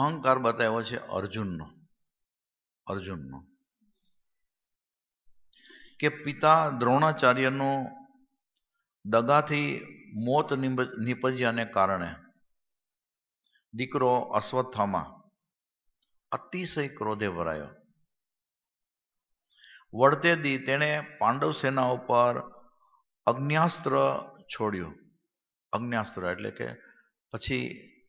અહંકાર બતાવ્યો છે અર્જુનનો અર્જુનનો કે પિતા દ્રોણાચાર્યનો દગાથી મોત નિપજ્યાને કારણે દીકરો અશ્વત્થામાં અતિશય ક્રોધે ભરાયો વળતે દી તેણે પાંડવ સેના ઉપર અગ્ન્યાસ્ત્ર છોડ્યું અગ્ન્યાસ્ત્ર એટલે કે પછી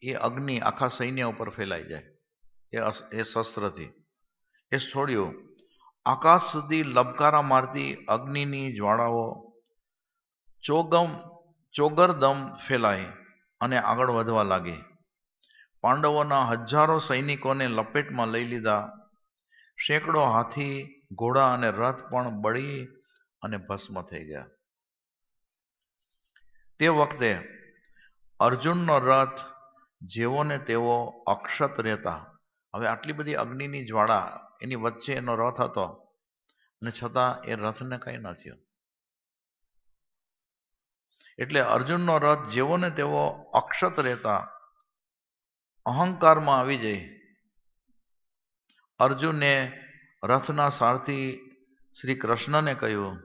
એ અગ્નિ આખા સૈન્ય ઉપર ફેલાઈ જાય એ એ શસ્ત્રથી એ છોડ્યું આકાશ સુધી લબકારા મારતી અગ્નિની જ્વાળાઓ ચોગમ ચોગરદમ ફેલાઈ અને આગળ વધવા લાગી પાંડવોના હજારો સૈનિકોને લપેટમાં લઈ લીધા સેંકડો હાથી ઘોડા અને રથ પણ બળી અને ભસ્મ થઈ ગયા તે વખતે અર્જુનનો રથ જેવો ને તેવો અક્ષત રહેતા હવે આટલી બધી અગ્નિની જ્વાળા એની વચ્ચે એનો રથ હતો અને છતાં એ રથને કંઈ ન થયું એટલે અર્જુનનો રથ જેવો ને તેવો અક્ષત રહેતા અહંકારમાં આવી જઈ અર્જુને રથના સારથી શ્રી કૃષ્ણને કહ્યું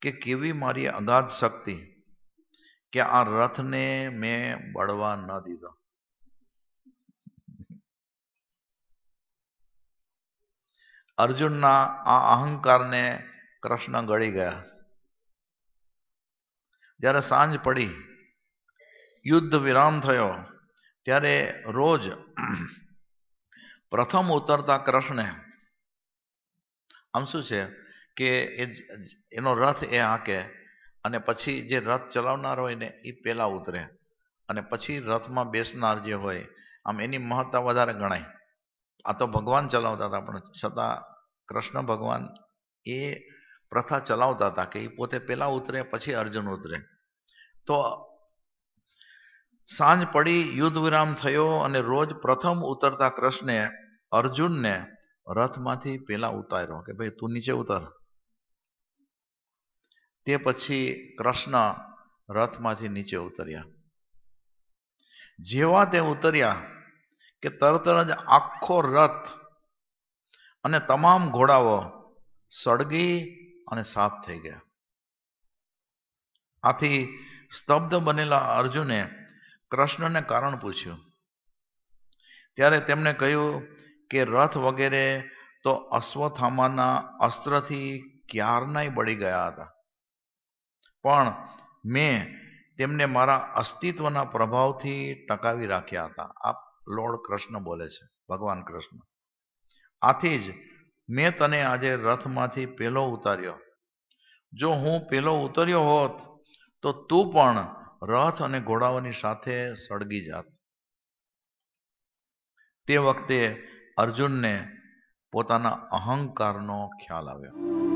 કે કેવી મારી અગાધ શક્તિ કે આ રથને મેં બળવા ન દીધો અર્જુનના આ અહંકારને કૃષ્ણ ગળી ગયા જ્યારે સાંજ પડી યુદ્ધ વિરામ થયો ત્યારે રોજ પ્રથમ ઉતરતા કૃષ્ણે આમ શું છે કે એ એનો રથ એ હાંકે અને પછી જે રથ ચલાવનાર હોય ને એ પહેલાં ઉતરે અને પછી રથમાં બેસનાર જે હોય આમ એની મહત્તા વધારે ગણાય આ તો ભગવાન ચલાવતા હતા પણ છતાં કૃષ્ણ ભગવાન એ પ્રથા ચલાવતા હતા કે એ પોતે પહેલાં ઉતરે પછી અર્જુન ઉતરે તો સાંજ પડી યુદ્ધ વિરામ થયો અને રોજ પ્રથમ ઉતરતા કૃષ્ણે અર્જુનને રથમાંથી પેલા ઉતાર્યો કે ભાઈ તું નીચે ઉતર તે પછી કૃષ્ણ રથમાંથી નીચે ઉતર્યા જેવા તે ઉતર્યા કે તરત જ આખો રથ અને તમામ ઘોડાઓ સળગી અને સાફ થઈ ગયા આથી સ્તબ્ધ બનેલા અર્જુને કૃષ્ણને કારણ પૂછ્યું ત્યારે તેમણે કહ્યું કે રથ વગેરે તો અશ્વથામાના અસ્ત્રથી ક્યારનાય બળી ગયા હતા પણ મેં તેમને મારા અસ્તિત્વના પ્રભાવથી ટકાવી રાખ્યા હતા આ લોર્ડ કૃષ્ણ બોલે છે ભગવાન કૃષ્ણ આથી જ મેં તને આજે રથમાંથી પેલો ઉતાર્યો જો હું પેલો ઉતર્યો હોત તો તું પણ રથ અને ઘોડાઓની સાથે સળગી જાત તે વખતે અર્જુનને પોતાના અહંકારનો ખ્યાલ આવ્યો